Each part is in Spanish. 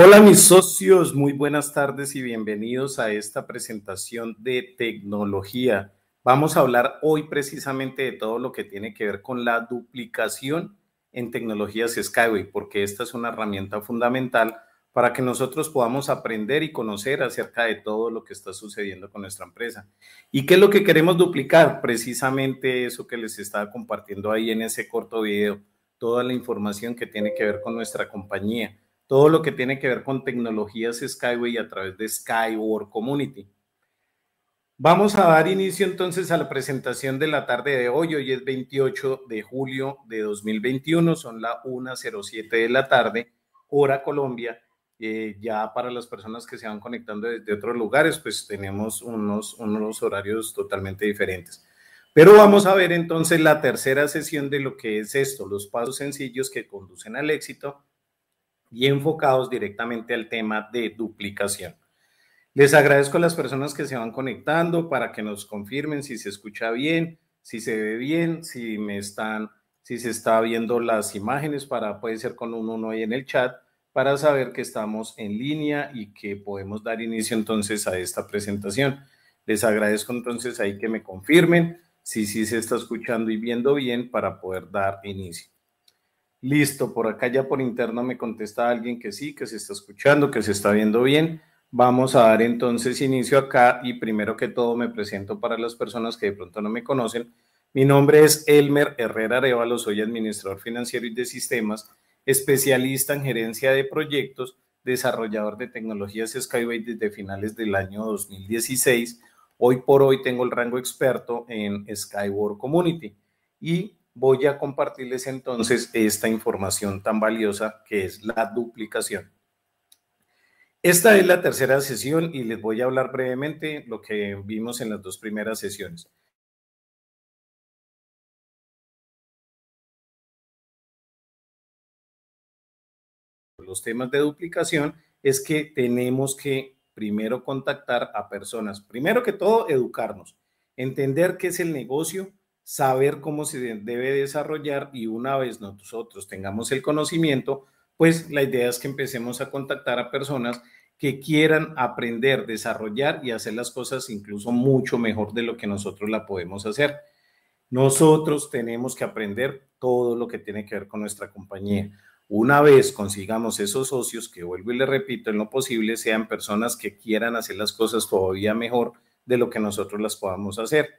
Hola mis socios, muy buenas tardes y bienvenidos a esta presentación de tecnología. Vamos a hablar hoy precisamente de todo lo que tiene que ver con la duplicación en tecnologías Skyway, porque esta es una herramienta fundamental para que nosotros podamos aprender y conocer acerca de todo lo que está sucediendo con nuestra empresa. ¿Y qué es lo que queremos duplicar? Precisamente eso que les estaba compartiendo ahí en ese corto video, toda la información que tiene que ver con nuestra compañía todo lo que tiene que ver con tecnologías Skyway a través de Skyward Community. Vamos a dar inicio entonces a la presentación de la tarde de hoy. Hoy es 28 de julio de 2021, son las 1.07 de la tarde, hora Colombia. Eh, ya para las personas que se van conectando desde otros lugares, pues tenemos unos, unos horarios totalmente diferentes. Pero vamos a ver entonces la tercera sesión de lo que es esto, los pasos sencillos que conducen al éxito y enfocados directamente al tema de duplicación. Les agradezco a las personas que se van conectando para que nos confirmen si se escucha bien, si se ve bien, si me están, si se está viendo las imágenes para puede ser con un uno ahí en el chat para saber que estamos en línea y que podemos dar inicio entonces a esta presentación. Les agradezco entonces ahí que me confirmen si sí si se está escuchando y viendo bien para poder dar inicio. Listo, por acá ya por interno me contesta alguien que sí, que se está escuchando, que se está viendo bien. Vamos a dar entonces inicio acá y primero que todo me presento para las personas que de pronto no me conocen. Mi nombre es Elmer Herrera Arevalo, soy administrador financiero y de sistemas, especialista en gerencia de proyectos, desarrollador de tecnologías Skyway desde finales del año 2016. Hoy por hoy tengo el rango experto en Skyward Community y voy a compartirles entonces esta información tan valiosa que es la duplicación. Esta es la tercera sesión y les voy a hablar brevemente lo que vimos en las dos primeras sesiones. Los temas de duplicación es que tenemos que primero contactar a personas, primero que todo educarnos, entender qué es el negocio, saber cómo se debe desarrollar y una vez nosotros tengamos el conocimiento, pues la idea es que empecemos a contactar a personas que quieran aprender, desarrollar y hacer las cosas incluso mucho mejor de lo que nosotros la podemos hacer. Nosotros tenemos que aprender todo lo que tiene que ver con nuestra compañía. Una vez consigamos esos socios, que vuelvo y le repito, en lo posible sean personas que quieran hacer las cosas todavía mejor de lo que nosotros las podamos hacer.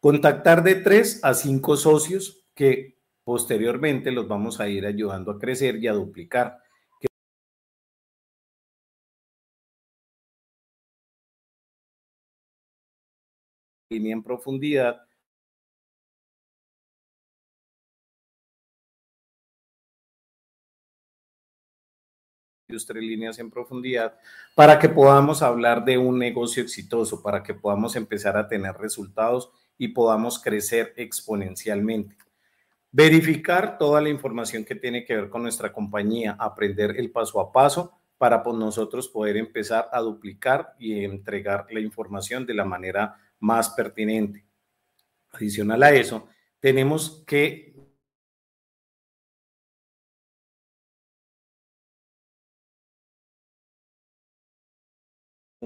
Contactar de tres a cinco socios que posteriormente los vamos a ir ayudando a crecer y a duplicar. línea en profundidad. tres líneas en profundidad, para que podamos hablar de un negocio exitoso, para que podamos empezar a tener resultados y podamos crecer exponencialmente. Verificar toda la información que tiene que ver con nuestra compañía, aprender el paso a paso para pues, nosotros poder empezar a duplicar y entregar la información de la manera más pertinente. Adicional a eso, tenemos que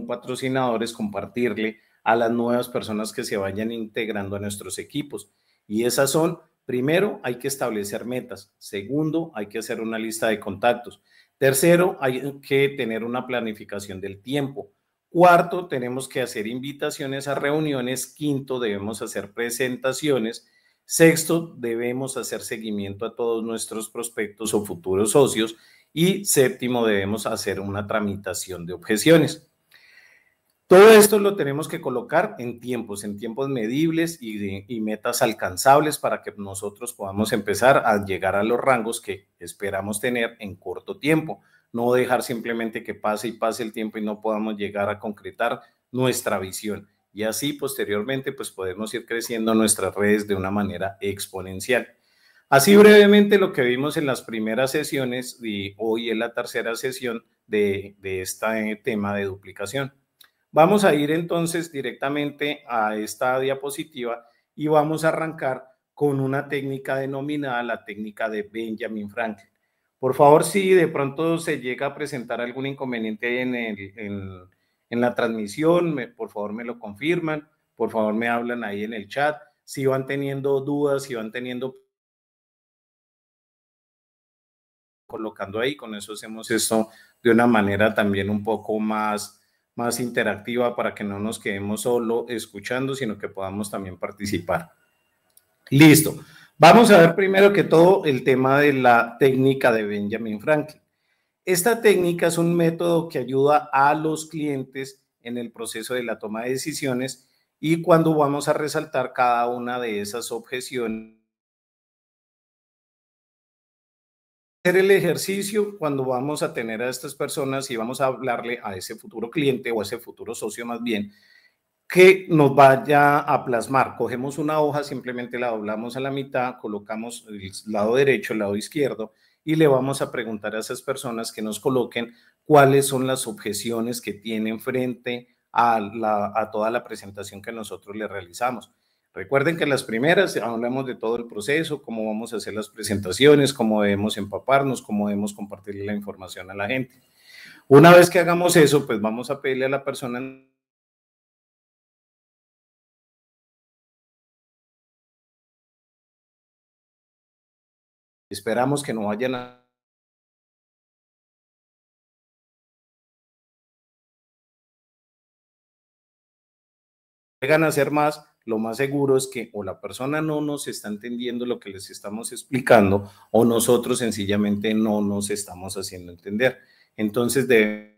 patrocinadores compartirle a las nuevas personas que se vayan integrando a nuestros equipos. Y esas son, primero, hay que establecer metas. Segundo, hay que hacer una lista de contactos. Tercero, hay que tener una planificación del tiempo. Cuarto, tenemos que hacer invitaciones a reuniones. Quinto, debemos hacer presentaciones. Sexto, debemos hacer seguimiento a todos nuestros prospectos o futuros socios. Y séptimo, debemos hacer una tramitación de objeciones. Todo esto lo tenemos que colocar en tiempos, en tiempos medibles y, metas alcanzables para que nosotros podamos empezar a llegar a los rangos que esperamos tener en corto tiempo. No dejar simplemente que pase y pase el tiempo y no podamos llegar a concretar nuestra visión. Y así posteriormente pues podemos ir creciendo nuestras redes de una manera exponencial. Así brevemente lo que vimos en las primeras sesiones y hoy en la tercera sesión de este tema de duplicación. Vamos a ir entonces directamente a esta diapositiva y vamos a arrancar con una técnica denominada la técnica de Benjamin Franklin. Por favor, si de pronto se llega a presentar algún inconveniente en, el, en, la transmisión, por favor me lo confirman, por favor me hablan ahí en el chat, si van teniendo dudas, si van teniendo colocando ahí, con eso hacemos esto de una manera también un poco más más interactiva para que no nos quedemos solo escuchando, sino que podamos también participar. Listo. Vamos a ver primero que todo el tema de la técnica de Benjamin Franklin. Esta técnica es un método que ayuda a los clientes en el proceso de la toma de decisiones y cuando vamos a resaltar cada una de esas objeciones hacer el ejercicio cuando vamos a tener a estas personas y vamos a hablarle a ese futuro cliente o a ese futuro socio más bien que nos vaya a plasmar. Cogemos una hoja, simplemente la doblamos a la mitad, colocamos el lado derecho, el lado izquierdo y le vamos a preguntar a esas personas que nos coloquen cuáles son las objeciones que tienen frente a, a toda la presentación que nosotros le realizamos. Recuerden que las primeras hablamos de todo el proceso, cómo vamos a hacer las presentaciones, cómo debemos empaparnos, cómo debemos compartir la información a la gente. Una vez que hagamos eso, pues vamos a pedirle a la persona Esperamos que no vayan a a hacer más lo más seguro es que o la persona no nos está entendiendo lo que les estamos explicando o nosotros sencillamente no nos estamos haciendo entender. Entonces de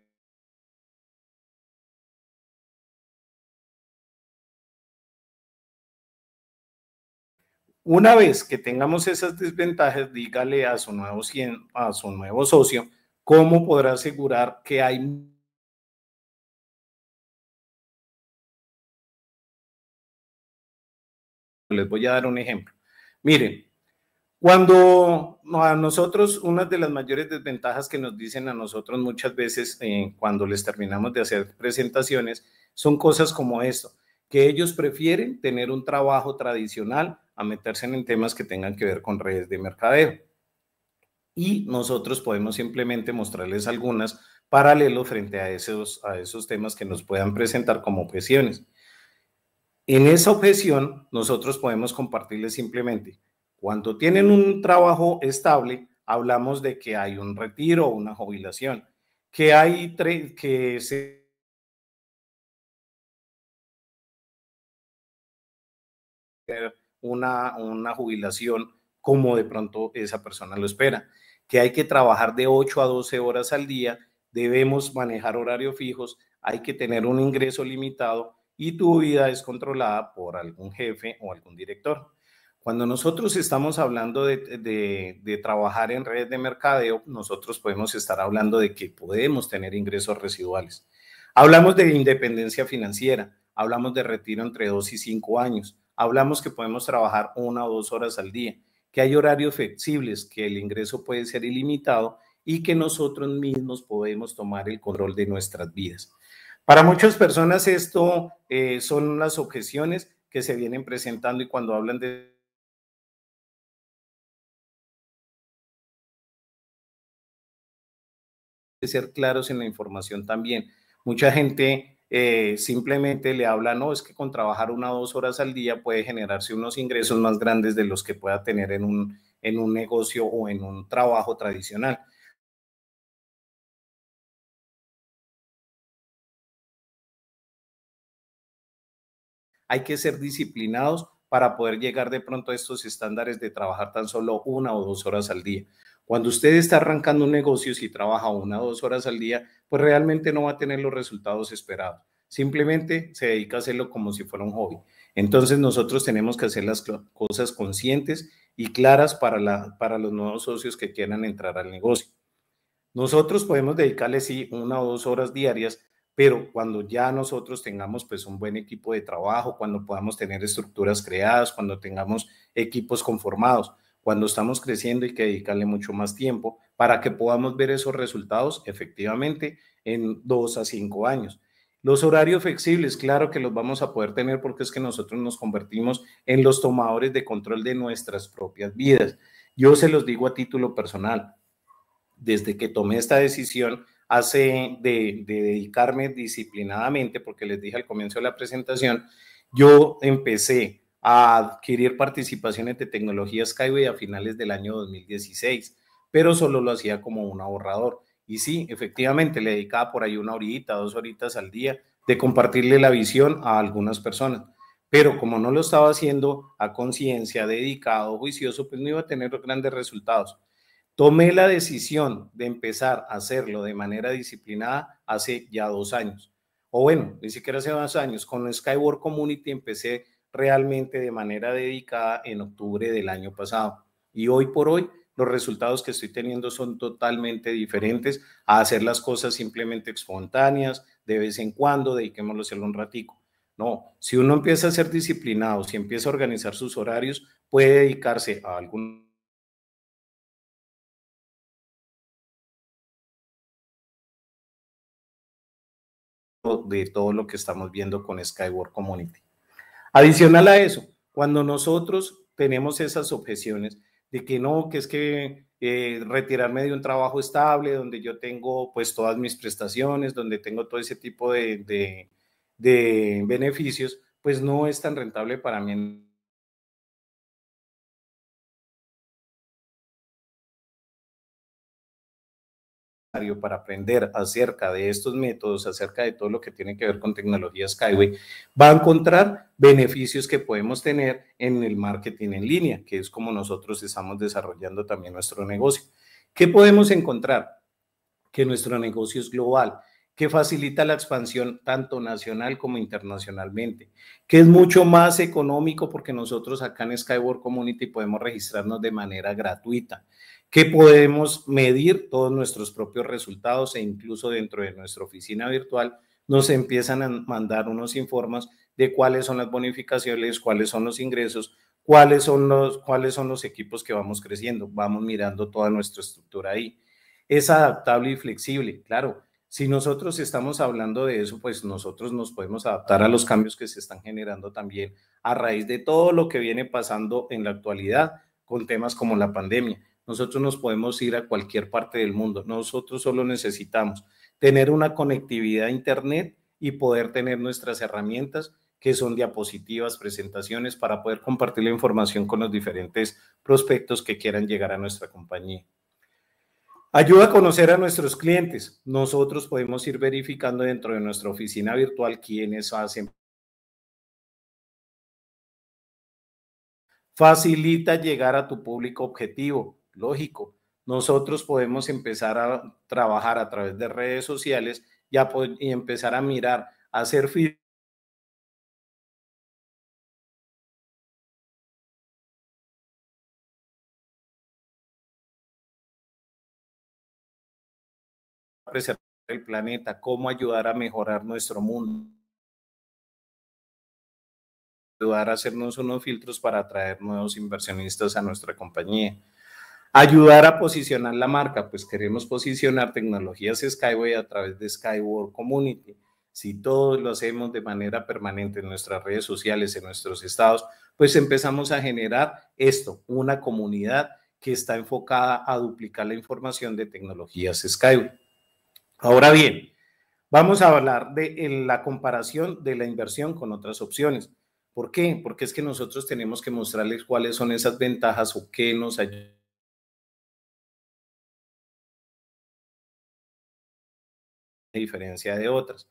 Una vez que tengamos esas desventajas, dígale a su nuevo, a su nuevo socio cómo podrá asegurar que hay Les voy a dar un ejemplo. Miren, cuando a nosotros, una de las mayores desventajas que nos dicen a nosotros muchas veces eh, cuando les terminamos de hacer presentaciones son cosas como esto, que ellos prefieren tener un trabajo tradicional a meterse en temas que tengan que ver con redes de mercadeo. Y nosotros podemos simplemente mostrarles algunas paralelo frente a esos, a esos temas que nos puedan presentar como objeciones. En esa objeción, nosotros podemos compartirles simplemente, cuando tienen un trabajo estable, hablamos de que hay un retiro o una jubilación, que hay tres, que se una, una jubilación como de pronto esa persona lo espera, que hay que trabajar de 8 a 12 horas al día, debemos manejar horarios fijos, hay que tener un ingreso limitado y tu vida es controlada por algún jefe o algún director. Cuando nosotros estamos hablando de, trabajar en redes de mercadeo, nosotros podemos estar hablando de que podemos tener ingresos residuales. Hablamos de independencia financiera, hablamos de retiro entre dos y cinco años, hablamos que podemos trabajar una o dos horas al día, que hay horarios flexibles, que el ingreso puede ser ilimitado y que nosotros mismos podemos tomar el control de nuestras vidas. Para muchas personas esto eh, son las objeciones que se vienen presentando y cuando hablan de ser claros en la información también. Mucha gente eh, simplemente le habla, no, es que con trabajar una o dos horas al día puede generarse unos ingresos más grandes de los que pueda tener en un, en un negocio o en un trabajo tradicional. Hay que ser disciplinados para poder llegar de pronto a estos estándares de trabajar tan solo una o dos horas al día. Cuando usted está arrancando un negocio, si trabaja una o dos horas al día, pues realmente no va a tener los resultados esperados. Simplemente se dedica a hacerlo como si fuera un hobby. Entonces nosotros tenemos que hacer las cosas conscientes y claras para, la, para los nuevos socios que quieran entrar al negocio. Nosotros podemos dedicarle, sí, una o dos horas diarias, pero cuando ya nosotros tengamos pues un buen equipo de trabajo, cuando podamos tener estructuras creadas, cuando tengamos equipos conformados, cuando estamos creciendo y que dedicarle mucho más tiempo para que podamos ver esos resultados efectivamente en dos a cinco años. Los horarios flexibles, claro que los vamos a poder tener porque es que nosotros nos convertimos en los tomadores de control de nuestras propias vidas. Yo se los digo a título personal, desde que tomé esta decisión hace de, dedicarme disciplinadamente, porque les dije al comienzo de la presentación, yo empecé a adquirir participaciones de tecnología Skyway a finales del año 2016, pero solo lo hacía como un ahorrador. Y sí, efectivamente, le dedicaba por ahí una horita, dos horitas al día de compartirle la visión a algunas personas. Pero como no lo estaba haciendo a conciencia, dedicado, juicioso, pues no iba a tener grandes resultados. Tomé la decisión de empezar a hacerlo de manera disciplinada hace ya dos años. O bueno, ni siquiera hace dos años. Con Skyward Community empecé realmente de manera dedicada en octubre del año pasado. Y hoy por hoy los resultados que estoy teniendo son totalmente diferentes a hacer las cosas simplemente espontáneas, de vez en cuando, dediquémoslo a hacerlo un ratico. No, si uno empieza a ser disciplinado, si empieza a organizar sus horarios, puede dedicarse a algún de todo lo que estamos viendo con Skyward Community. Adicional a eso, cuando nosotros tenemos esas objeciones de que no, que es que eh, retirarme de un trabajo estable, donde yo tengo pues todas mis prestaciones, donde tengo todo ese tipo de, beneficios, pues no es tan rentable para mí para aprender acerca de estos métodos, acerca de todo lo que tiene que ver con tecnología Skyway, va a encontrar beneficios que podemos tener en el marketing en línea, que es como nosotros estamos desarrollando también nuestro negocio. ¿Qué podemos encontrar? Que nuestro negocio es global que facilita la expansión tanto nacional como internacionalmente, que es mucho más económico porque nosotros acá en Skyward Community podemos registrarnos de manera gratuita, que podemos medir todos nuestros propios resultados e incluso dentro de nuestra oficina virtual nos empiezan a mandar unos informes de cuáles son las bonificaciones, cuáles son los ingresos, cuáles son los, cuáles son los equipos que vamos creciendo. Vamos mirando toda nuestra estructura ahí. Es adaptable y flexible, claro. Si nosotros estamos hablando de eso, pues nosotros nos podemos adaptar a los cambios que se están generando también a raíz de todo lo que viene pasando en la actualidad con temas como la pandemia. Nosotros nos podemos ir a cualquier parte del mundo. Nosotros solo necesitamos tener una conectividad a Internet y poder tener nuestras herramientas que son diapositivas, presentaciones para poder compartir la información con los diferentes prospectos que quieran llegar a nuestra compañía. Ayuda a conocer a nuestros clientes. Nosotros podemos ir verificando dentro de nuestra oficina virtual quiénes hacen. Facilita llegar a tu público objetivo, lógico. Nosotros podemos empezar a trabajar a través de redes sociales y, empezar a mirar, a hacer preservar el planeta, cómo ayudar a mejorar nuestro mundo, ayudar a hacernos unos filtros para atraer nuevos inversionistas a nuestra compañía. Ayudar a posicionar la marca, pues queremos posicionar tecnologías Skyway a través de Skyward Community. Si todos lo hacemos de manera permanente en nuestras redes sociales, en nuestros estados, pues empezamos a generar esto, una comunidad que está enfocada a duplicar la información de tecnologías Skyway. Ahora bien, vamos a hablar de la comparación de la inversión con otras opciones. ¿Por qué? Porque es que nosotros tenemos que mostrarles cuáles son esas ventajas o qué nos ayuda. diferencia de otras.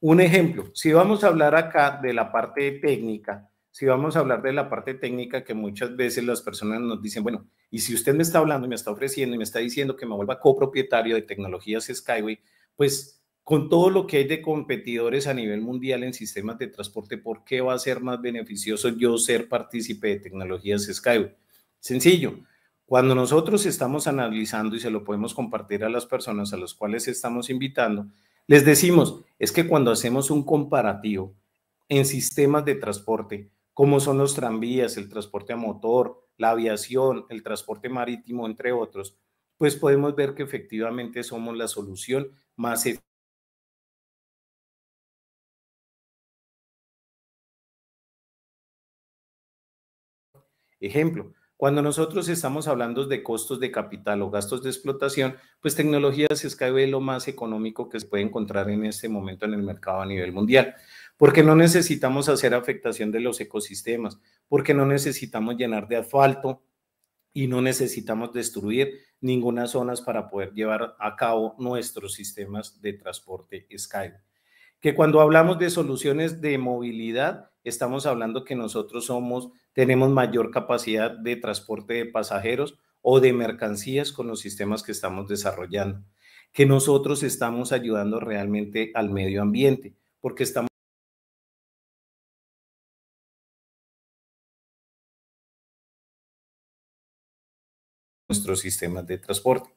Un ejemplo, si vamos a hablar acá de la parte técnica, si vamos a hablar de la parte técnica que muchas veces las personas nos dicen, bueno, y si usted me está hablando y me está ofreciendo y me está diciendo que me vuelva copropietario de tecnologías Skyway, pues con todo lo que hay de competidores a nivel mundial en sistemas de transporte, ¿por qué va a ser más beneficioso yo ser partícipe de tecnologías Skyway? Sencillo, cuando nosotros estamos analizando y se lo podemos compartir a las personas a las cuales estamos invitando, les decimos, es que cuando hacemos un comparativo en sistemas de transporte, como son los tranvías, el transporte a motor, la aviación, el transporte marítimo, entre otros, pues podemos ver que efectivamente somos la solución más e-, Ejemplo, cuando nosotros estamos hablando de costos de capital o gastos de explotación, pues tecnología se es lo más económico que se puede encontrar en este momento en el mercado a nivel mundial porque no necesitamos hacer afectación de los ecosistemas, porque no necesitamos llenar de asfalto y no necesitamos destruir ninguna zona para poder llevar a cabo nuestros sistemas de transporte Sky. Que cuando hablamos de soluciones de movilidad, estamos hablando que nosotros somos, tenemos mayor capacidad de transporte de pasajeros o de mercancías con los sistemas que estamos desarrollando, que nosotros estamos ayudando realmente al medio ambiente, porque estamos nuestros sistemas de transporte.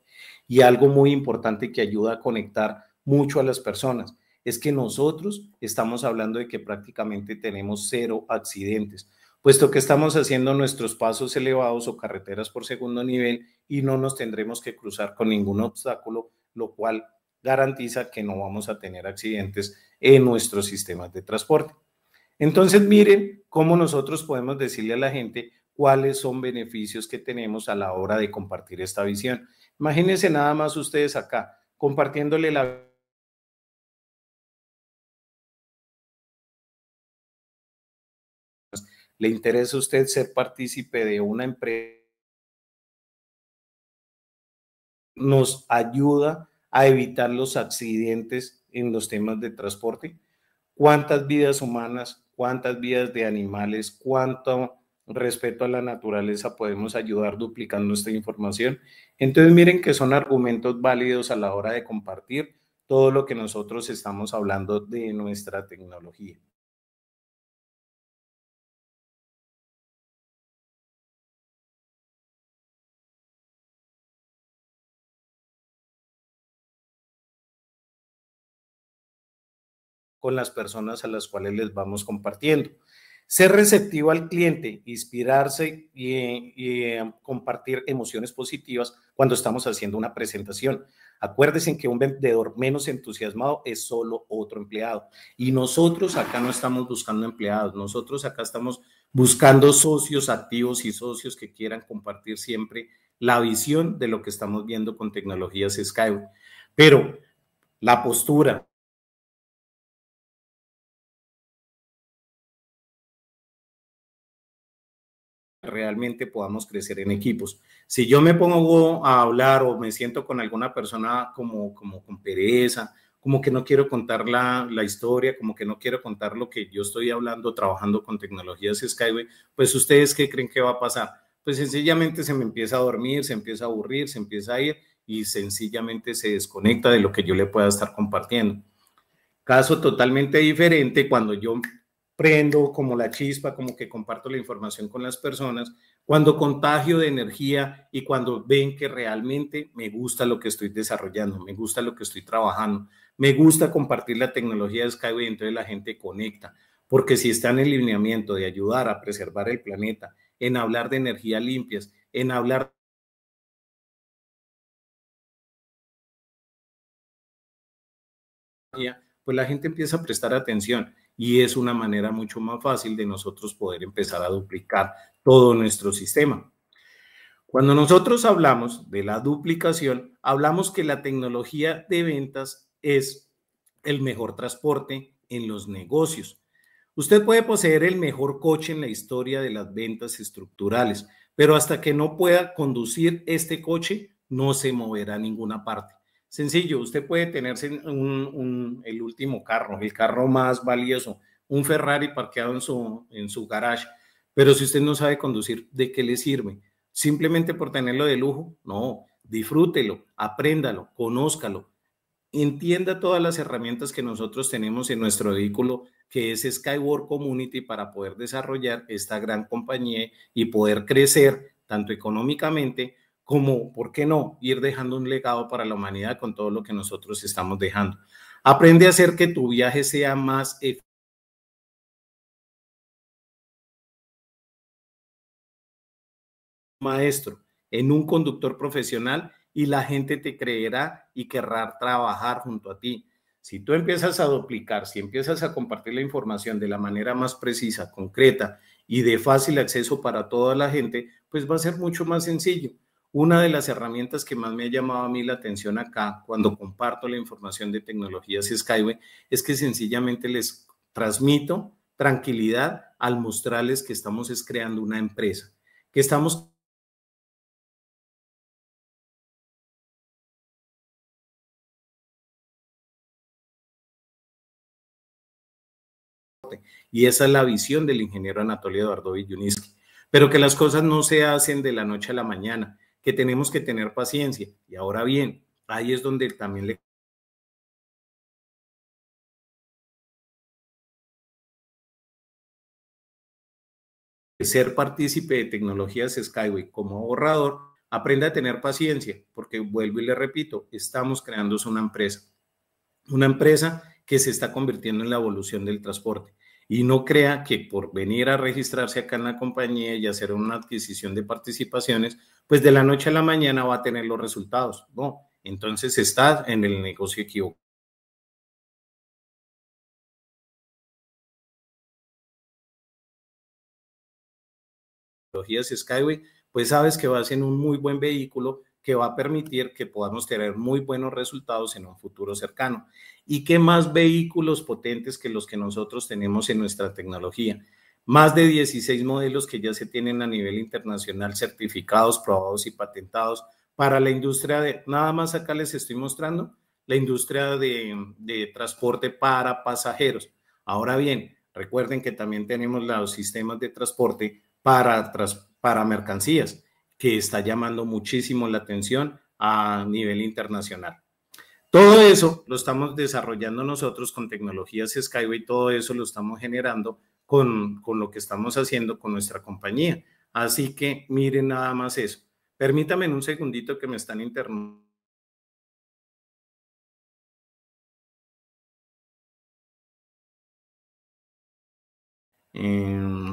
Y algo muy importante que ayuda a conectar mucho a las personas es que nosotros estamos hablando de que prácticamente tenemos cero accidentes, puesto que estamos haciendo nuestros pasos elevados o carreteras por segundo nivel y no nos tendremos que cruzar con ningún obstáculo, lo cual garantiza que no vamos a tener accidentes en nuestros sistemas de transporte. Entonces, miren cómo nosotros podemos decirle a la gente, cuáles son beneficios que tenemos a la hora de compartir esta visión. Imagínense nada más ustedes acá, compartiéndole la le interesa a usted ser partícipe de una empresa, nos ayuda a evitar los accidentes en los temas de transporte. ¿Cuántas vidas humanas, cuántas vidas de animales, cuánto respeto a la naturaleza podemos ayudar duplicando esta información. Entonces miren que son argumentos válidos a la hora de compartir todo lo que nosotros estamos hablando de nuestra tecnología. con las personas a las cuales les vamos compartiendo. Ser receptivo al cliente, inspirarse y, um, compartir emociones positivas cuando estamos haciendo una presentación. Acuérdense que un vendedor menos entusiasmado es solo otro empleado. Y nosotros acá no estamos buscando empleados, nosotros acá estamos buscando socios activos y socios que quieran compartir siempre la visión de lo que estamos viendo con tecnologías Skype. Pero la postura, realmente podamos crecer en equipos. Si yo me pongo a hablar o me siento con alguna persona como, como con pereza, como que no quiero contar la, la, historia, como que no quiero contar lo que yo estoy hablando trabajando con tecnologías Skyway, pues ustedes qué creen que va a pasar? Pues sencillamente se me empieza a dormir, se empieza a aburrir, se empieza a ir y sencillamente se desconecta de lo que yo le pueda estar compartiendo. Caso totalmente diferente cuando yo prendo como la chispa, como que comparto la información con las personas, cuando contagio de energía y cuando ven que realmente me gusta lo que estoy desarrollando, me gusta lo que estoy trabajando, me gusta compartir la tecnología de Skyway, entonces la gente conecta, porque si está en el lineamiento de ayudar a preservar el planeta, en hablar de energías limpias, en hablar pues la gente empieza a prestar atención y es una manera mucho más fácil de nosotros poder empezar a duplicar todo nuestro sistema. Cuando nosotros hablamos de la duplicación, hablamos que la tecnología de ventas es el mejor transporte en los negocios. Usted puede poseer el mejor coche en la historia de las ventas estructurales, pero hasta que no pueda conducir este coche, no se moverá a ninguna parte. Sencillo, usted puede tenerse el último carro, el carro más valioso, un Ferrari parqueado en su, en su garage, pero si usted no sabe conducir, ¿de qué le sirve? Simplemente por tenerlo de lujo, no, disfrútelo, apréndalo, conózcalo, entienda todas las herramientas que nosotros tenemos en nuestro vehículo, que es Skyward Community, para poder desarrollar esta gran compañía y poder crecer tanto económicamente como, ¿por qué no?, ir dejando un legado para la humanidad con todo lo que nosotros estamos dejando. Aprende a hacer que tu viaje sea más eficaz. maestro, en un conductor profesional y la gente te creerá y querrá trabajar junto a ti. Si tú empiezas a duplicar, si empiezas a compartir la información de la manera más precisa, concreta y de fácil acceso para toda la gente, pues va a ser mucho más sencillo. Una de las herramientas que más me ha llamado a mí la atención acá, cuando comparto la información de tecnologías Skyway, es que sencillamente les transmito tranquilidad al mostrarles que estamos creando una empresa, que estamos Y esa es la visión del ingeniero Anatolio Eduardo Villuniski. Pero que las cosas no se hacen de la noche a la mañana, que tenemos que tener paciencia. Y ahora bien, ahí es donde también le ser partícipe de tecnologías Skyway como ahorrador, aprenda a tener paciencia, porque vuelvo y le repito, estamos creando una empresa, una empresa que se está convirtiendo en la evolución del transporte. Y no crea que por venir a registrarse acá en la compañía y hacer una adquisición de participaciones, pues de la noche a la mañana va a tener los resultados. No, entonces estás en el negocio equivocado. Skyway, pues sabes que va a ser un muy buen vehículo que va a permitir que podamos tener muy buenos resultados en un futuro cercano. ¿Y qué más vehículos potentes que los que nosotros tenemos en nuestra tecnología? más de 16 modelos que ya se tienen a nivel internacional certificados, probados y patentados para la industria de, nada más acá les estoy mostrando, la industria de, transporte para pasajeros. Ahora bien, recuerden que también tenemos los sistemas de transporte para, para mercancías, que está llamando muchísimo la atención a nivel internacional. Todo eso lo estamos desarrollando nosotros con tecnologías Skyway, todo eso lo estamos generando con, lo que estamos haciendo con nuestra compañía. Así que miren nada más eso. Permítanme un segundito que me están interrumpiendo em.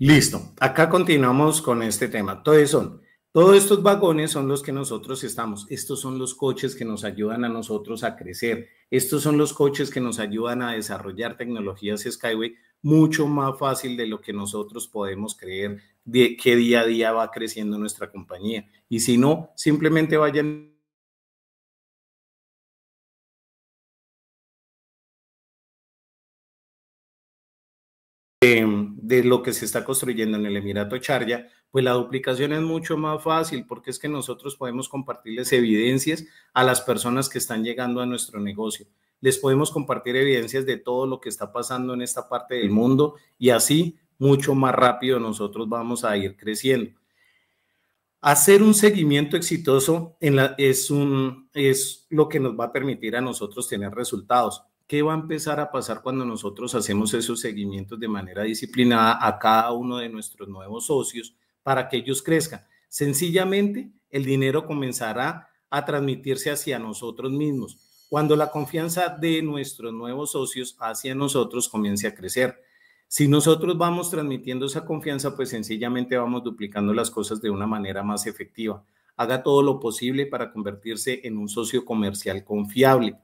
listo, acá continuamos con este tema. Todos son todos estos vagones son los que nosotros estamos, estos son los coches que nos ayudan a nosotros a crecer, estos son los coches que nos ayudan a desarrollar tecnologías Skyway mucho más fácil de lo que nosotros podemos creer de que día a día va creciendo nuestra compañía. Y si no, simplemente vayan em, de lo que se está construyendo en el Emirato Sharjah, pues la duplicación es mucho más fácil porque es que nosotros podemos compartirles evidencias a las personas que están llegando a nuestro negocio. Les podemos compartir evidencias de todo lo que está pasando en esta parte del mundo y así mucho más rápido nosotros vamos a ir creciendo. Hacer un seguimiento exitoso en la, es, un, es lo que nos va a permitir a nosotros tener resultados. ¿Qué va a empezar a pasar cuando nosotros hacemos esos seguimientos de manera disciplinada a cada uno de nuestros nuevos socios para que ellos crezcan? Sencillamente, el dinero comenzará a transmitirse hacia nosotros mismos. Cuando la confianza de nuestros nuevos socios hacia nosotros comience a crecer. Si nosotros vamos transmitiendo esa confianza, pues sencillamente vamos duplicando las cosas de una manera más efectiva. Haga todo lo posible para convertirse en un socio comercial confiable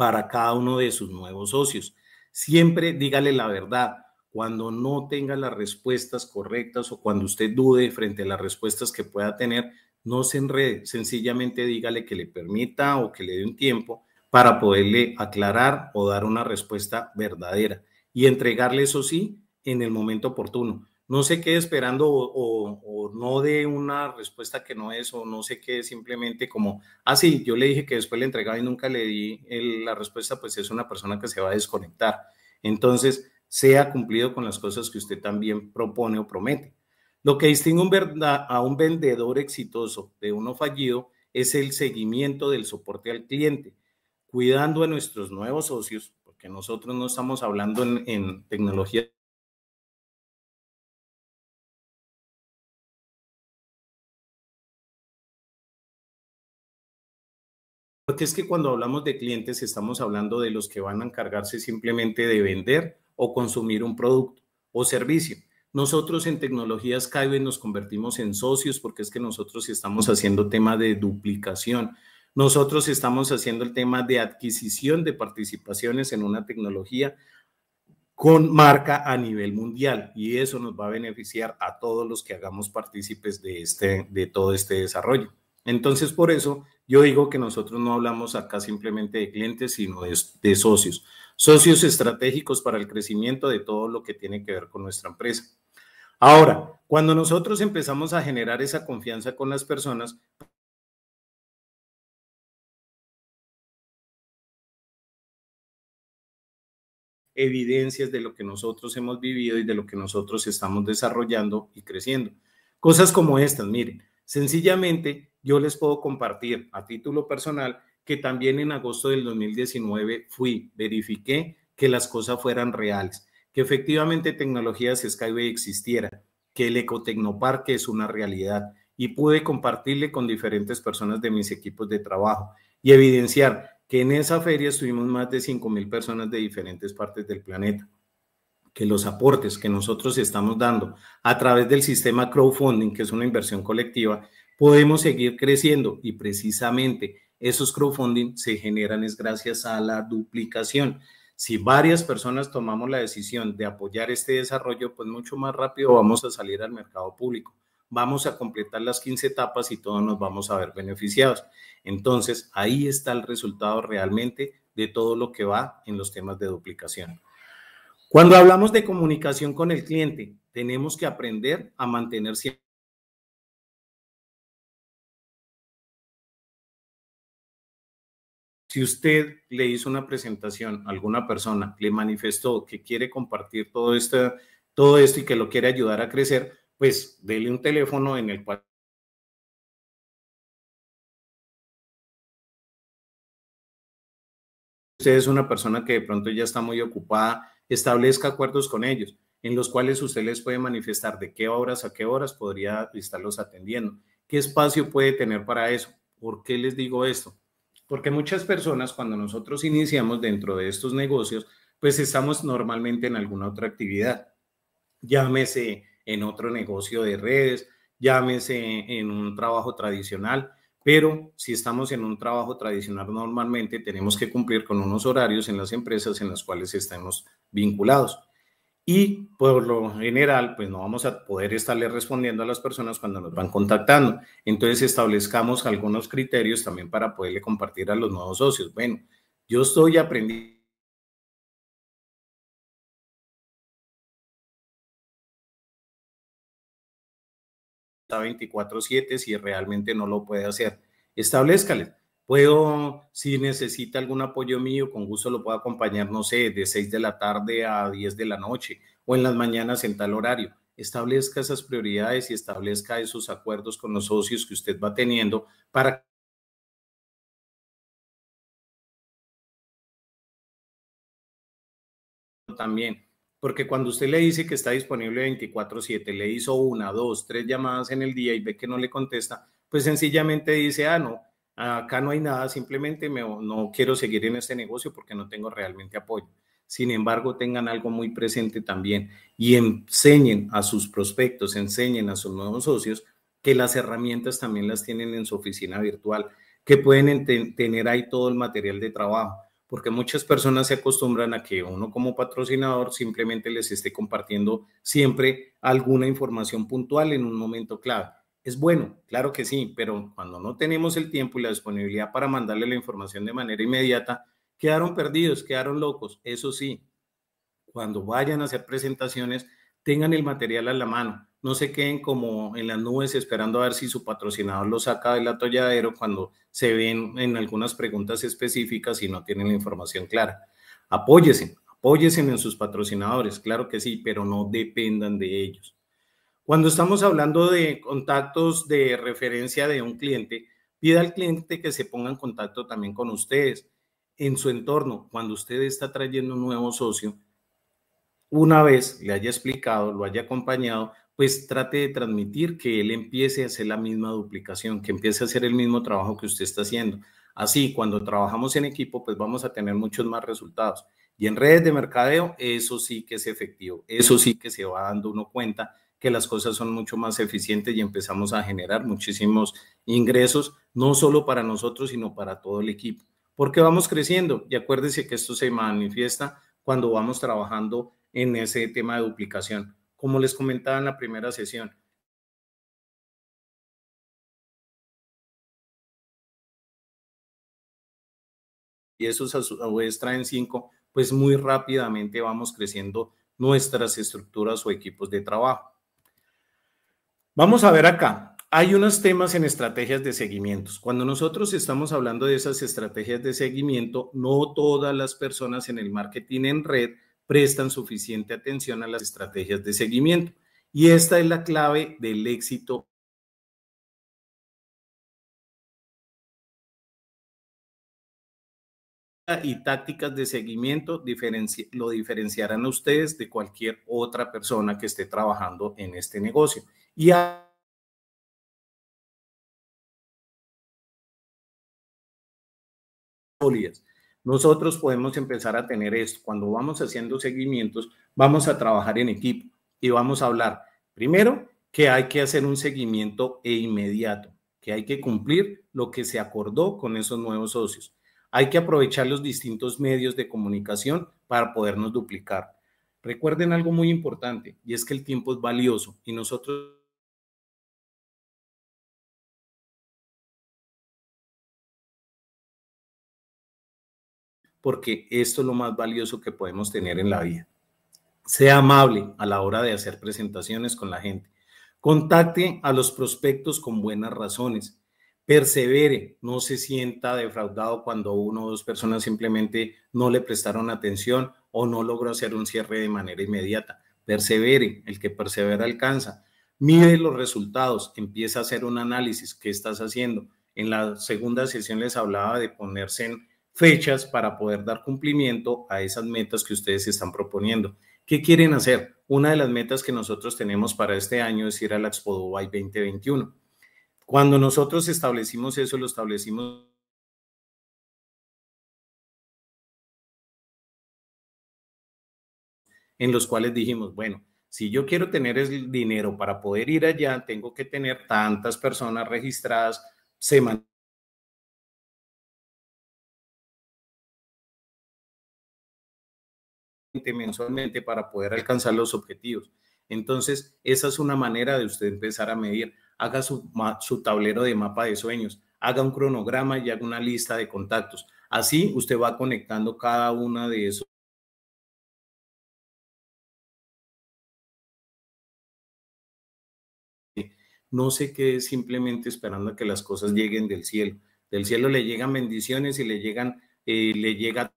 para cada uno de sus nuevos socios. Siempre dígale la verdad. Cuando no tenga las respuestas correctas o cuando usted dude frente a las respuestas que pueda tener, no se enrede. Sencillamente dígale que le permita o que le dé un tiempo para poderle aclarar o dar una respuesta verdadera y entregarle eso sí en el momento oportuno no se quede esperando o, no de una respuesta que no es o no se quede simplemente como, ah, sí, yo le dije que después le entregaba y nunca le di la respuesta, pues es una persona que se va a desconectar. Entonces, sea cumplido con las cosas que usted también propone o promete. Lo que distingue a un vendedor exitoso de uno fallido es el seguimiento del soporte al cliente, cuidando a nuestros nuevos socios, porque nosotros no estamos hablando en, en tecnología Porque es que cuando hablamos de clientes estamos hablando de los que van a encargarse simplemente de vender o consumir un producto o servicio. Nosotros en tecnologías CAIBE nos convertimos en socios porque es que nosotros estamos haciendo tema de duplicación. Nosotros estamos haciendo el tema de adquisición de participaciones en una tecnología con marca a nivel mundial y eso nos va a beneficiar a todos los que hagamos partícipes de, este, de todo este desarrollo. Entonces, por eso yo digo que nosotros no hablamos acá simplemente de clientes, sino de, socios. Socios estratégicos para el crecimiento de todo lo que tiene que ver con nuestra empresa. Ahora, cuando nosotros empezamos a generar esa confianza con las personas, evidencias de lo que nosotros hemos vivido y de lo que nosotros estamos desarrollando y creciendo. Cosas como estas, miren, sencillamente yo les puedo compartir a título personal que también en agosto del 2019 fui, verifiqué que las cosas fueran reales, que efectivamente tecnologías Skyway existiera, que el ecotecnoparque es una realidad y pude compartirle con diferentes personas de mis equipos de trabajo y evidenciar que en esa feria estuvimos más de mil personas de diferentes partes del planeta que los aportes que nosotros estamos dando a través del sistema crowdfunding, que es una inversión colectiva, podemos seguir creciendo y precisamente esos crowdfunding se generan es gracias a la duplicación. Si varias personas tomamos la decisión de apoyar este desarrollo, pues mucho más rápido vamos a salir al mercado público. Vamos a completar las 15 etapas y todos nos vamos a ver beneficiados. Entonces, ahí está el resultado realmente de todo lo que va en los temas de duplicación. Cuando hablamos de comunicación con el cliente, tenemos que aprender a mantener siempre Si usted le hizo una presentación a alguna persona, le manifestó que quiere compartir todo esto, todo esto y que lo quiere ayudar a crecer, pues dele un teléfono en el cual usted es una persona que de pronto ya está muy ocupada, establezca acuerdos con ellos en los cuales usted les puede manifestar de qué horas a qué horas podría estarlos atendiendo, qué espacio puede tener para eso. ¿Por qué les digo esto? Porque muchas personas cuando nosotros iniciamos dentro de estos negocios, pues estamos normalmente en alguna otra actividad. Llámese en otro negocio de redes, llámese en un trabajo tradicional, pero si estamos en un trabajo tradicional normalmente tenemos que cumplir con unos horarios en las empresas en las cuales estamos vinculados y por lo general, pues no vamos a poder estarle respondiendo a las personas cuando nos van contactando. Entonces establezcamos algunos criterios también para poderle compartir a los nuevos socios. Bueno, yo estoy aprendiendo. a 24/7 si realmente no lo puede hacer. Establezcale. Puedo, si necesita algún apoyo mío, con gusto lo puedo acompañar, no sé, de 6 de la tarde a 10 de la noche o en las mañanas en tal horario. Establezca esas prioridades y establezca esos acuerdos con los socios que usted va teniendo para también. Porque cuando usted le dice que está disponible 24/7, le hizo una, dos, tres llamadas en el día y ve que no le contesta, pues sencillamente dice, ah, no, acá no hay nada, simplemente no quiero seguir en este negocio porque no tengo realmente apoyo. Sin embargo, tengan algo muy presente también y enseñen a sus prospectos, enseñen a sus nuevos socios que las herramientas también las tienen en su oficina virtual, que pueden tener ahí todo el material de trabajo, porque muchas personas se acostumbran a que uno como patrocinador simplemente les esté compartiendo siempre alguna información puntual en un momento clave es bueno, claro que sí, pero cuando no tenemos el tiempo y la disponibilidad para mandarle la información de manera inmediata, quedaron perdidos, quedaron locos. Eso sí, cuando vayan a hacer presentaciones, tengan el material a la mano. No se queden como en las nubes esperando a ver si su patrocinador lo saca del atolladero cuando se ven en algunas preguntas específicas y no tienen la información clara. Apóyesen, apóyesen en sus patrocinadores, claro que sí, pero no dependan de ellos. Cuando estamos hablando de contactos de referencia de un cliente, pida al cliente que se ponga en contacto también con ustedes en su entorno. Cuando usted está trayendo un nuevo socio, una vez le haya explicado, lo haya acompañado, pues trate de transmitir que él empiece a hacer la misma duplicación, que empiece a hacer el mismo trabajo que usted está haciendo. Así, cuando trabajamos en equipo, pues vamos a tener muchos más resultados. Y en redes de mercadeo, eso sí que es efectivo, eso sí que se va dando uno cuenta que las cosas son mucho más eficientes y empezamos a generar muchísimos ingresos, no solo para nosotros, sino para todo el equipo. Porque vamos creciendo y acuérdense que esto se manifiesta cuando vamos trabajando en ese tema de duplicación. Como les comentaba en la primera sesión, y esos a su traen cinco, pues muy rápidamente vamos creciendo nuestras estructuras o equipos de trabajo. Vamos a ver acá. Hay unos temas en estrategias de seguimiento. Cuando nosotros estamos hablando de esas estrategias de seguimiento, no todas las personas en el marketing en red prestan suficiente atención a las estrategias de seguimiento. Y esta es la clave del éxito y tácticas de seguimiento lo diferenciarán a ustedes de cualquier otra persona que esté trabajando en este negocio y a Nosotros podemos empezar a tener esto. Cuando vamos haciendo seguimientos, vamos a trabajar en equipo y vamos a hablar. Primero, que hay que hacer un seguimiento e inmediato, que hay que cumplir lo que se acordó con esos nuevos socios. Hay que aprovechar los distintos medios de comunicación para podernos duplicar. Recuerden algo muy importante y es que el tiempo es valioso y nosotros porque esto es lo más valioso que podemos tener en la vida. Sea amable a la hora de hacer presentaciones con la gente. Contacte a los prospectos con buenas razones. Persevere, no se sienta defraudado cuando uno o dos personas simplemente no le prestaron atención o no logró hacer un cierre de manera inmediata. Persevere, el que persevera alcanza. Mide los resultados, empieza a hacer un análisis, qué estás haciendo. En la segunda sesión les hablaba de ponerse en fechas para poder dar cumplimiento a esas metas que ustedes están proponiendo. ¿Qué quieren hacer? Una de las metas que nosotros tenemos para este año es ir a la Expo Dubai 2021. Cuando nosotros establecimos eso, lo establecimos en los cuales dijimos, bueno, si yo quiero tener el dinero para poder ir allá, tengo que tener tantas personas registradas semanalmente mensualmente para poder alcanzar los objetivos. Entonces, esa es una manera de usted empezar a medir. Haga su, tablero de mapa de sueños, haga un cronograma y haga una lista de contactos. Así usted va conectando cada una de esos no se quede simplemente esperando a que las cosas lleguen del cielo. Del cielo le llegan bendiciones y le llegan, eh, le llega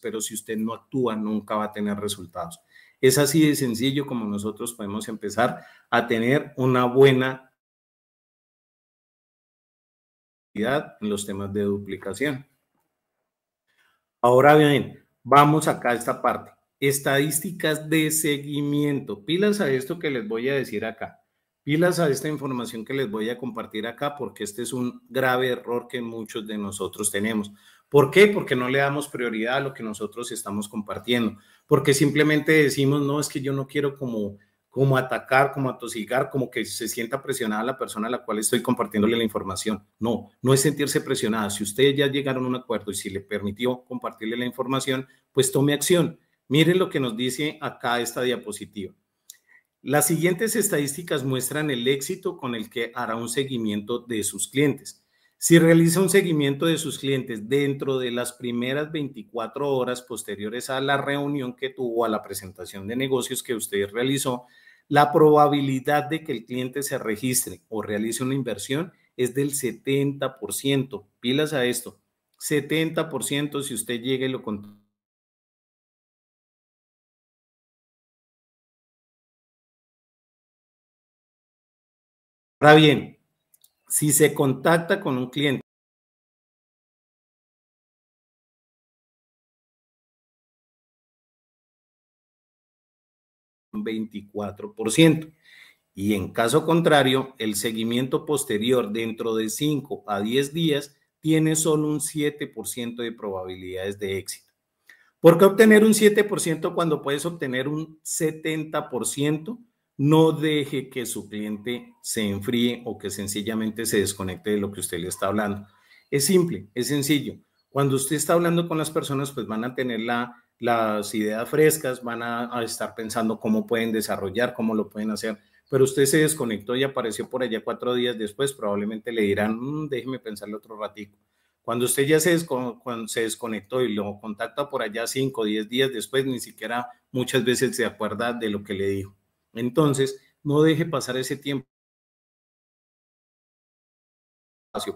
pero si usted no actúa nunca va a tener resultados. Es así de sencillo como nosotros podemos empezar a tener una buena en los temas de duplicación. Ahora bien, vamos acá a esta parte. Estadísticas de seguimiento. Pilas a esto que les voy a decir acá. Pilas a esta información que les voy a compartir acá porque este es un grave error que muchos de nosotros tenemos. ¿Por qué? Porque no le damos prioridad a lo que nosotros estamos compartiendo, porque simplemente decimos, no, es que yo no quiero como, como atacar, como atosigar, como que se sienta presionada la persona a la cual estoy compartiéndole la información. No, no es sentirse presionada. Si ustedes ya llegaron a un acuerdo y si le permitió compartirle la información, pues tome acción. Miren lo que nos dice acá esta diapositiva. Las siguientes estadísticas muestran el éxito con el que hará un seguimiento de sus clientes. Si realiza un seguimiento de sus clientes dentro de las primeras 24 horas posteriores a la reunión que tuvo, a la presentación de negocios que usted realizó, la probabilidad de que el cliente se registre o realice una inversión es del 70%. Pilas a esto, 70% si usted llega y lo contó. Ahora bien, si se contacta con un cliente un 24%. Y en caso contrario, el seguimiento posterior dentro de 5 a 10 días tiene solo un 7% de probabilidades de éxito. ¿Por qué obtener un 7% cuando puedes obtener un 70%? no deje que su cliente se enfríe o que sencillamente se desconecte de lo que usted le está hablando. Es simple, es sencillo. Cuando usted está hablando con las personas, pues van a tener la, las ideas frescas, van a, estar pensando cómo pueden desarrollar, cómo lo pueden hacer. Pero usted se desconectó y apareció por allá cuatro días después, probablemente le dirán, mm, déjeme pensarle otro ratico. Cuando usted ya se, se desconectó y lo contacta por allá cinco o diez días después, ni siquiera muchas veces se acuerda de lo que le dijo. Entonces, no deje pasar ese tiempo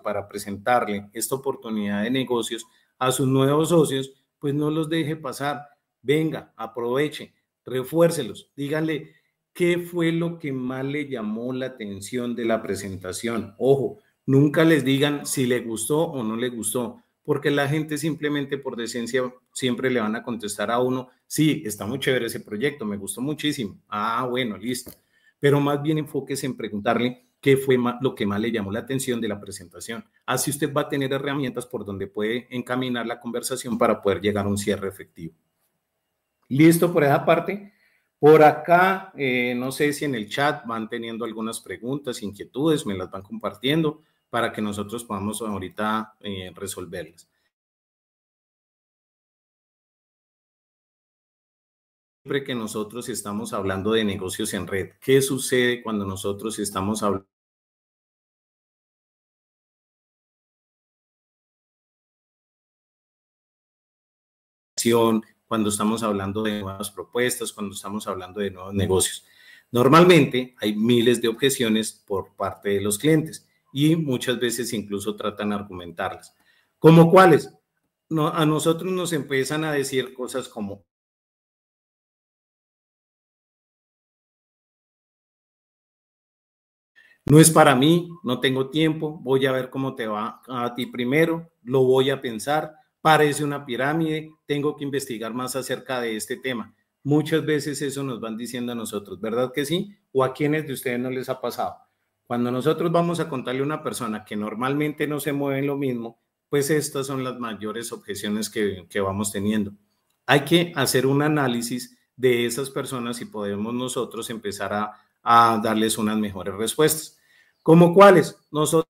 para presentarle esta oportunidad de negocios a sus nuevos socios, pues no los deje pasar. Venga, aproveche, refuércelos, díganle qué fue lo que más le llamó la atención de la presentación. Ojo, nunca les digan si le gustó o no le gustó, porque la gente simplemente por decencia siempre le van a contestar a uno Sí, está muy chévere ese proyecto, me gustó muchísimo. Ah, bueno, listo. Pero más bien enfóquese en preguntarle qué fue lo que más le llamó la atención de la presentación. Así usted va a tener herramientas por donde puede encaminar la conversación para poder llegar a un cierre efectivo. Listo por esa parte. Por acá, eh, no sé si en el chat van teniendo algunas preguntas, inquietudes, me las van compartiendo para que nosotros podamos ahorita eh, resolverlas. siempre que nosotros estamos hablando de negocios en red. ¿Qué sucede cuando nosotros estamos hablando? cuando estamos hablando de nuevas propuestas, cuando estamos hablando de nuevos negocios. Normalmente hay miles de objeciones por parte de los clientes y muchas veces incluso tratan de argumentarlas. ¿Como cuáles? No, a nosotros nos empiezan a decir cosas como no es para mí, no tengo tiempo, voy a ver cómo te va a ti primero, lo voy a pensar, parece una pirámide, tengo que investigar más acerca de este tema. Muchas veces eso nos van diciendo a nosotros, ¿verdad que sí? ¿O a quienes de ustedes no les ha pasado? Cuando nosotros vamos a contarle a una persona que normalmente no se mueve en lo mismo, pues estas son las mayores objeciones que, que vamos teniendo. Hay que hacer un análisis de esas personas y podemos nosotros empezar a a darles unas mejores respuestas. ¿Como cuáles? Nosotros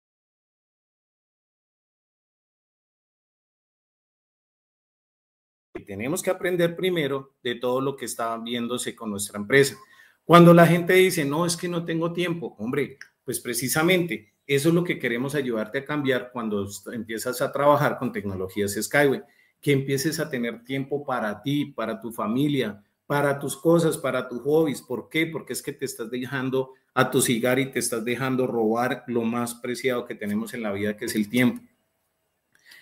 tenemos que aprender primero de todo lo que está viéndose con nuestra empresa. Cuando la gente dice, no, es que no tengo tiempo, hombre, pues precisamente eso es lo que queremos ayudarte a cambiar cuando empiezas a trabajar con tecnologías Skyway, que empieces a tener tiempo para ti, para tu familia, para tus cosas, para tus hobbies. ¿Por qué? Porque es que te estás dejando a tu cigar y te estás dejando robar lo más preciado que tenemos en la vida, que es el tiempo.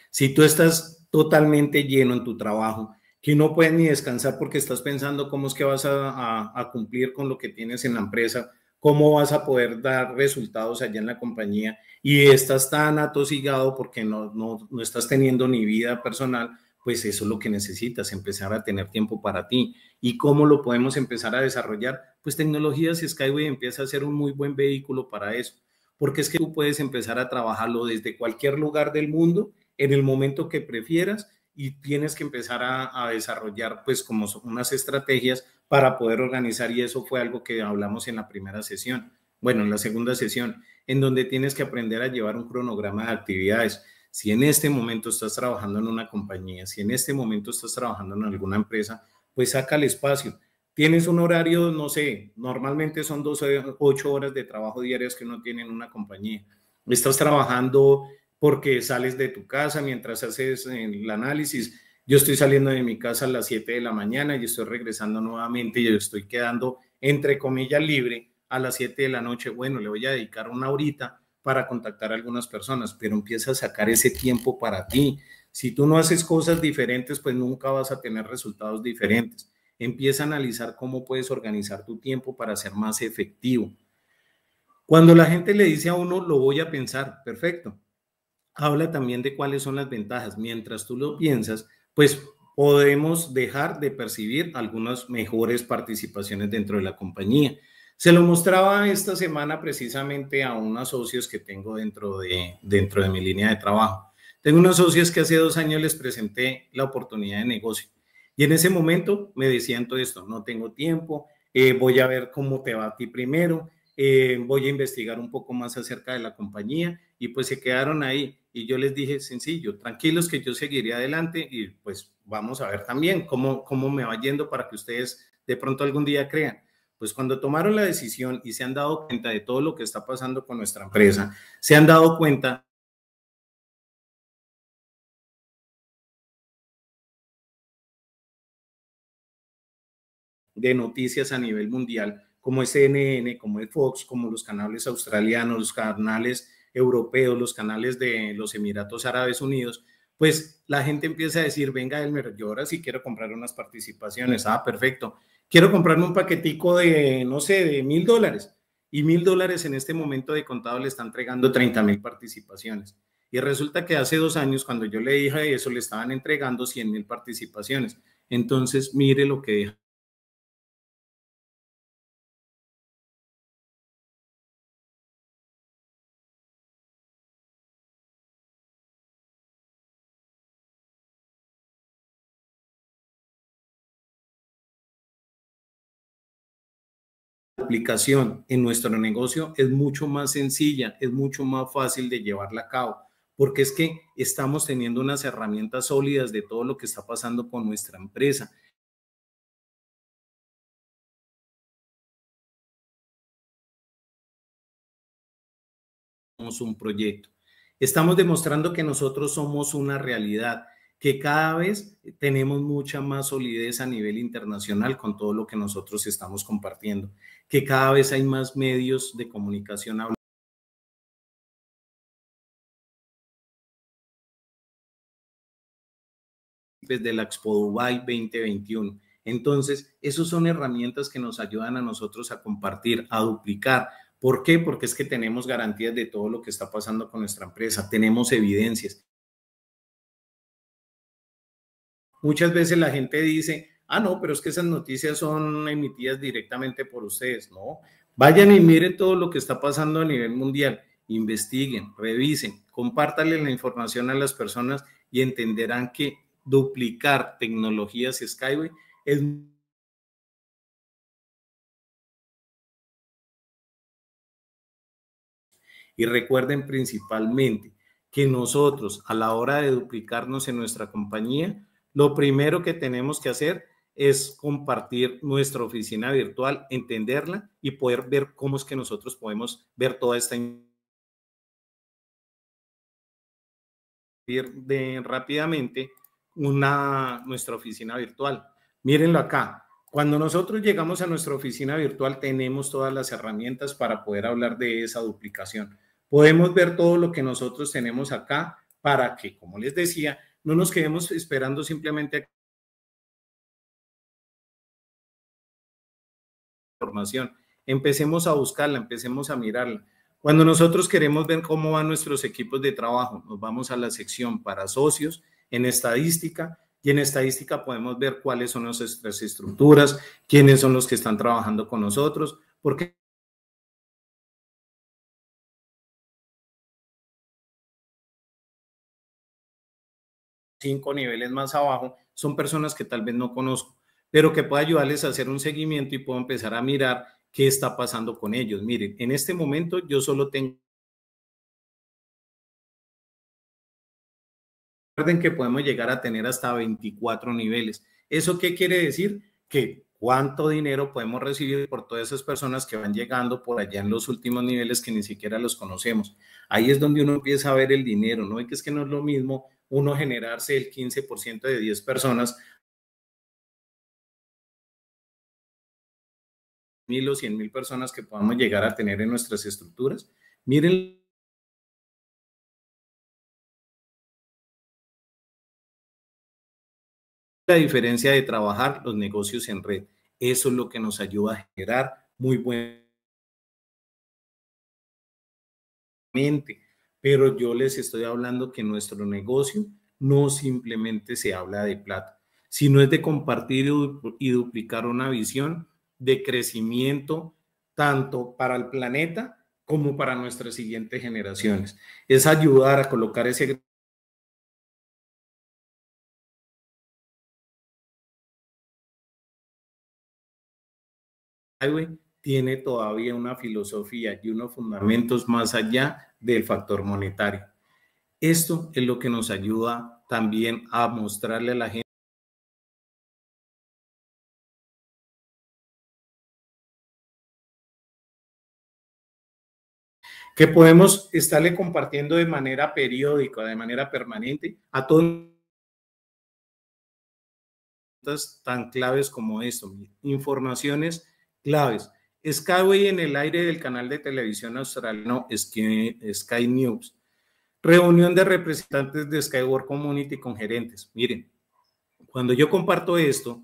Si tú estás totalmente lleno en tu trabajo, que no puedes ni descansar porque estás pensando cómo es que vas a, cumplir con lo que tienes en la empresa, cómo vas a poder dar resultados allá en la compañía y estás tan atosigado porque no, no estás teniendo ni vida personal, pues eso es lo que necesitas, empezar a tener tiempo para ti y cómo lo podemos empezar a desarrollar, pues tecnologías y Skyway empieza a ser un muy buen vehículo para eso, porque es que tú puedes empezar a trabajarlo desde cualquier lugar del mundo, en el momento que prefieras, y tienes que empezar a, desarrollar pues como unas estrategias para poder organizar, y eso fue algo que hablamos en la primera sesión, bueno, en la segunda sesión, en donde tienes que aprender a llevar un cronograma de actividades. Si en este momento estás trabajando en una compañía, si en este momento estás trabajando en alguna empresa, pues saca el espacio. Tienes un horario, no sé, normalmente son 12, 8 horas de trabajo diarias que no tienen una compañía. Estás trabajando porque sales de tu casa mientras haces el análisis. Yo estoy saliendo de mi casa a las 7 de la mañana y estoy regresando nuevamente y yo estoy quedando, entre comillas, libre a las 7 de la noche. Bueno, le voy a dedicar una horita para contactar a algunas personas, pero empieza a sacar ese tiempo para ti. Si tú no haces cosas diferentes, pues nunca vas a tener resultados diferentes. Empieza a analizar cómo puedes organizar tu tiempo para ser más efectivo. Cuando la gente le dice a uno, lo voy a pensar, perfecto. Habla también de cuáles son las ventajas. Mientras tú lo piensas, pues podemos dejar de percibir algunas mejores participaciones dentro de la compañía. Se lo mostraba esta semana precisamente a unos socios que tengo dentro de, dentro de mi línea de trabajo. Tengo unos socios que hace dos años les presenté la oportunidad de negocio y en ese momento me decían todo esto, no tengo tiempo, eh, voy a ver cómo te va a ti primero, eh, voy a investigar un poco más acerca de la compañía y pues se quedaron ahí y yo les dije, sencillo, tranquilos que yo seguiré adelante y pues vamos a ver también cómo, cómo me va yendo para que ustedes de pronto algún día crean. Pues cuando tomaron la decisión y se han dado cuenta de todo lo que está pasando con nuestra empresa, se han dado cuenta de noticias a nivel mundial, como CNN, como Fox, como los canales australianos, los canales europeos, los canales de los Emiratos Árabes Unidos, pues la gente empieza a decir, venga, Elmer, yo ahora sí quiero comprar unas participaciones. Ah, perfecto. Quiero comprarme un paquetico de, no sé, de mil dólares. Y mil dólares en este momento de contado le están entregando 30 mil participaciones. Y resulta que hace dos años, cuando yo le dije eso, le estaban entregando 100 mil participaciones. Entonces, mire lo que aplicación en nuestro negocio es mucho más sencilla, es mucho más fácil de llevarla a cabo, porque es que estamos teniendo unas herramientas sólidas de todo lo que está pasando con nuestra empresa. un proyecto. Estamos demostrando que nosotros somos una realidad, que cada vez tenemos mucha más solidez a nivel internacional con todo lo que nosotros estamos compartiendo que cada vez hay más medios de comunicación hablando. Desde la Expo Dubai 2021. Entonces, esas son herramientas que nos ayudan a nosotros a compartir, a duplicar. ¿Por qué? Porque es que tenemos garantías de todo lo que está pasando con nuestra empresa, tenemos evidencias. Muchas veces la gente dice, ah, no, pero es que esas noticias son emitidas directamente por ustedes, ¿no? Vayan y miren todo lo que está pasando a nivel mundial, investiguen, revisen, compártanle la información a las personas y entenderán que duplicar tecnologías Skyway es Y recuerden principalmente que nosotros a la hora de duplicarnos en nuestra compañía, lo primero que tenemos que hacer es compartir nuestra oficina virtual, entenderla y poder ver cómo es que nosotros podemos ver toda esta de rápidamente una nuestra oficina virtual. Mírenlo acá. Cuando nosotros llegamos a nuestra oficina virtual tenemos todas las herramientas para poder hablar de esa duplicación. Podemos ver todo lo que nosotros tenemos acá para que, como les decía, no nos quedemos esperando simplemente información. Empecemos a buscarla, empecemos a mirarla. Cuando nosotros queremos ver cómo van nuestros equipos de trabajo, nos vamos a la sección para socios en estadística y en estadística podemos ver cuáles son nuestras estructuras, quiénes son los que están trabajando con nosotros, porque cinco niveles más abajo son personas que tal vez no conozco pero que pueda ayudarles a hacer un seguimiento y puedo empezar a mirar qué está pasando con ellos. Miren, en este momento yo solo tengo... Recuerden que podemos llegar a tener hasta 24 niveles. ¿Eso qué quiere decir? Que cuánto dinero podemos recibir por todas esas personas que van llegando por allá en los últimos niveles que ni siquiera los conocemos. Ahí es donde uno empieza a ver el dinero, ¿no? Y que es que no es lo mismo uno generarse el 15% de 10 personas mil o cien mil personas que podamos llegar a tener en nuestras estructuras. Miren la diferencia de trabajar los negocios en red. Eso es lo que nos ayuda a generar muy buen Pero yo les estoy hablando que nuestro negocio no simplemente se habla de plata, sino es de compartir y duplicar una visión de crecimiento tanto para el planeta como para nuestras siguientes generaciones. Es ayudar a colocar ese tiene todavía una filosofía y unos fundamentos más allá del factor monetario. Esto es lo que nos ayuda también a mostrarle a la gente que podemos estarle compartiendo de manera periódica, de manera permanente, a todos tan claves como esto, informaciones claves. Skyway en el aire del canal de televisión australiano que Sky News. Reunión de representantes de Skyward Community con gerentes. Miren, cuando yo comparto esto,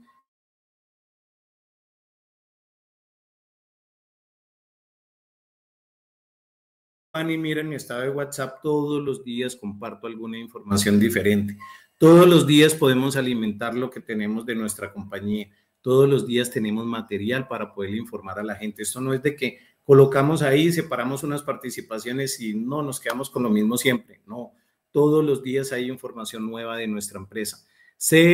y mi estado de WhatsApp, todos los días comparto alguna información diferente. Todos los días podemos alimentar lo que tenemos de nuestra compañía. Todos los días tenemos material para poder informar a la gente. Esto no es de que colocamos ahí, separamos unas participaciones y no nos quedamos con lo mismo siempre. No, todos los días hay información nueva de nuestra empresa. Se